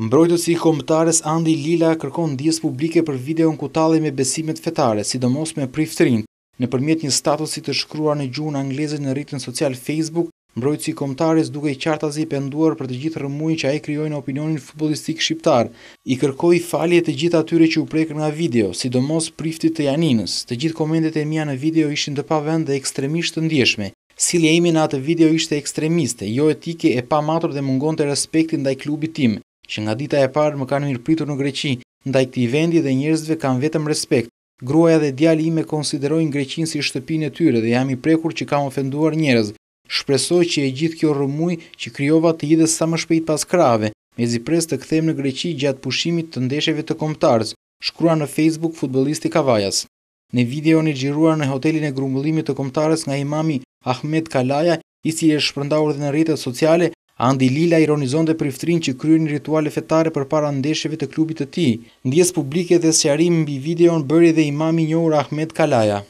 Mbrojtës i komptares Andi Lila kërkon ndjes publike për videon ku kutale me besimet fetare, sidomos me priftërin. në përmjet një statusi të shkruar në gjuhën në anglezit në rritën social Facebook, mbrojtës i komptares duke i qartazi penduar për të gjithë rëmuj që a e kryoj në opinionin futbolistik shqiptar, i kërkoj falje të gjithë atyre që u prekër nga video, sidomos priftit të janinës, të gjithë komendet e mija në video ishin të pa vend dhe ekstremisht të ndjeshme, Silje imi në atë video ishte ekstremiste, jo etike e pa matur dhe mungon të respektin dhe i klubit tim që nga dita e parë më kanë mirëpritur në Greqi, ndaj këtij vendi dhe njerëzve kam vetëm respekt. Gruaja dhe djali im e konsiderojnë Greqinë si shtëpinë e tyre dhe jam i prekur që kam ofenduar njerëz. Shpresoj që e gjithë kjo rëmuj që krijova të hidhet sa më shpejt pas krave. Me zipres të kthejmë në Greqi gjatë pushimit të ndeshjeve të kombëtarës, shkrua në Facebook futbolisti Kavajas. Në video e xhiruar në hotelin e grumbullimit të kombëtarës nga Imami Ahmed Kalaja, i cili është shpërndarur edhe në rrjetet sociale, Andi Lila ironizon dhe priftrin që kryrin rituale fetare për para ndesheve të klubit të ti, ndjes publike dhe sjarim mbi videon bëri dhe imami njohur Ahmed Kalaja.